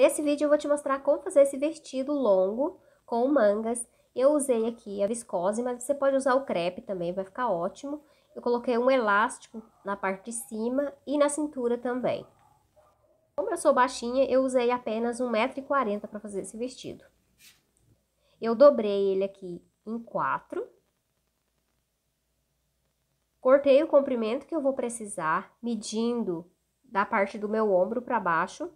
Nesse vídeo eu vou te mostrar como fazer esse vestido longo com mangas. Eu usei aqui a viscose, mas você pode usar o crepe também, vai ficar ótimo. Eu coloquei um elástico na parte de cima e na cintura também. Como eu sou baixinha, eu usei apenas 1,40m para fazer esse vestido. Eu dobrei ele aqui em quatro. Cortei o comprimento que eu vou precisar, medindo da parte do meu ombro para baixo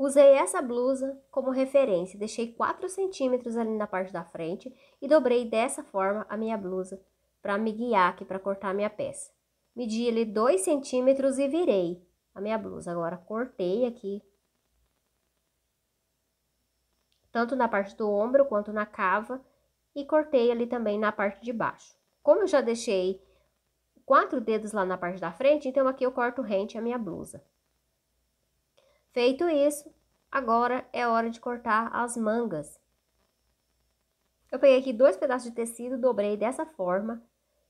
Usei essa blusa como referência, deixei 4 centímetros ali na parte da frente e dobrei dessa forma a minha blusa para me guiar aqui para cortar a minha peça. Medi ali 2 centímetros e virei a minha blusa. Agora, cortei aqui, tanto na parte do ombro quanto na cava e cortei ali também na parte de baixo. Como eu já deixei quatro dedos lá na parte da frente, então aqui eu corto rente a minha blusa. Feito isso, agora é hora de cortar as mangas. Eu peguei aqui dois pedaços de tecido, dobrei dessa forma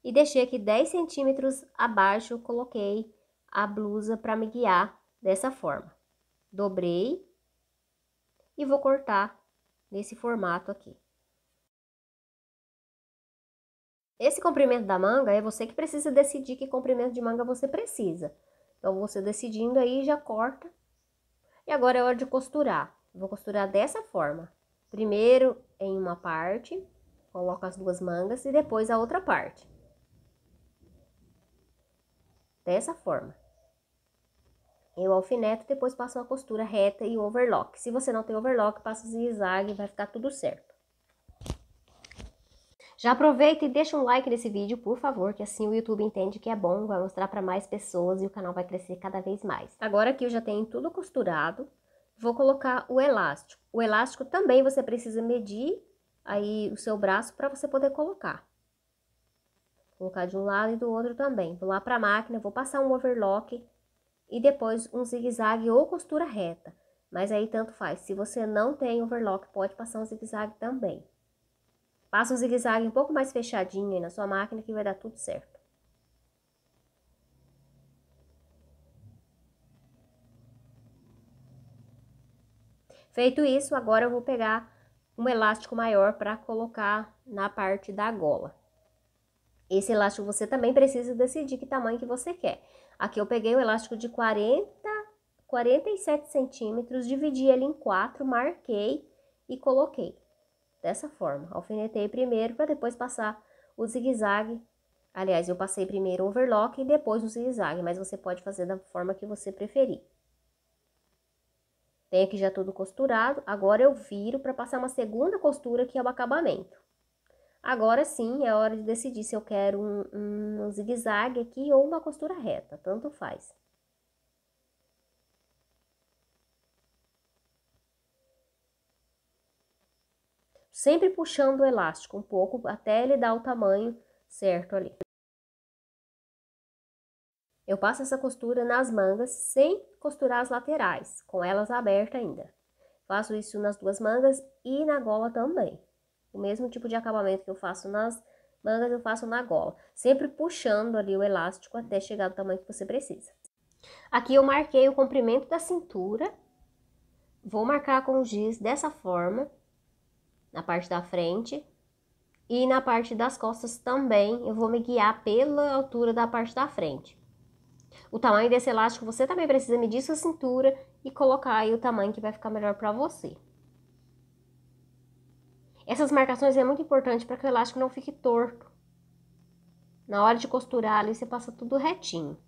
e deixei aqui 10 centímetros abaixo, coloquei a blusa para me guiar dessa forma. Dobrei e vou cortar nesse formato aqui. Esse comprimento da manga é você que precisa decidir que comprimento de manga você precisa. Então, você decidindo aí, já corta e agora é hora de costurar. Vou costurar dessa forma. Primeiro em uma parte, coloco as duas mangas e depois a outra parte. Dessa forma. Eu alfineto, depois passo uma costura reta e um overlock. Se você não tem overlock, passa zigue-zague, vai ficar tudo certo. Já aproveita e deixa um like nesse vídeo, por favor, que assim o YouTube entende que é bom, vai mostrar para mais pessoas e o canal vai crescer cada vez mais. Agora que eu já tenho tudo costurado, vou colocar o elástico. O elástico também você precisa medir aí o seu braço para você poder colocar. colocar de um lado e do outro também. Vou lá para a máquina, vou passar um overlock e depois um zigue-zague ou costura reta. Mas aí tanto faz, se você não tem overlock, pode passar um zigue-zague também. Passa um zigue-zague um pouco mais fechadinho aí na sua máquina que vai dar tudo certo. Feito isso, agora eu vou pegar um elástico maior para colocar na parte da gola. Esse elástico você também precisa decidir que tamanho que você quer. Aqui eu peguei o um elástico de 40, 47 centímetros, dividi ele em quatro, marquei e coloquei dessa forma. Alfinetei primeiro para depois passar o zigue-zague. Aliás, eu passei primeiro o overlock e depois o zigue-zague, mas você pode fazer da forma que você preferir. Tem aqui já tudo costurado, agora eu viro para passar uma segunda costura que é o acabamento. Agora sim, é hora de decidir se eu quero um, um zigue-zague aqui ou uma costura reta, tanto faz. sempre puxando o elástico um pouco até ele dar o tamanho certo ali. Eu passo essa costura nas mangas sem costurar as laterais, com elas abertas ainda. Faço isso nas duas mangas e na gola também. O mesmo tipo de acabamento que eu faço nas mangas, eu faço na gola. Sempre puxando ali o elástico até chegar no tamanho que você precisa. Aqui eu marquei o comprimento da cintura. Vou marcar com o giz dessa forma na parte da frente. E na parte das costas também eu vou me guiar pela altura da parte da frente. O tamanho desse elástico você também precisa medir sua cintura e colocar aí o tamanho que vai ficar melhor para você. Essas marcações é muito importante para que o elástico não fique torto. Na hora de costurar ali, você passa tudo retinho.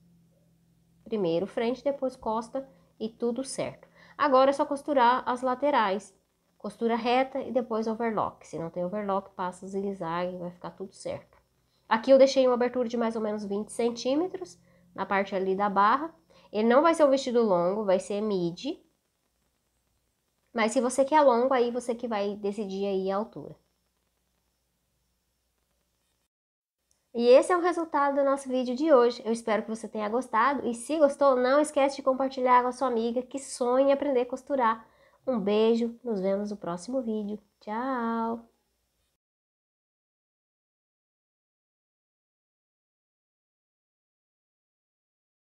Primeiro frente, depois costa e tudo certo. Agora é só costurar as laterais costura reta e depois overlock. Se não tem overlock, passa zigue-zague, vai ficar tudo certo. Aqui eu deixei uma abertura de mais ou menos 20 centímetros na parte ali da barra. Ele não vai ser um vestido longo, vai ser midi. Mas se você quer longo, aí você que vai decidir aí a altura. E esse é o resultado do nosso vídeo de hoje. Eu espero que você tenha gostado e se gostou, não esquece de compartilhar com a sua amiga que sonha aprender a costurar. Um beijo, nos vemos no próximo vídeo. Tchau!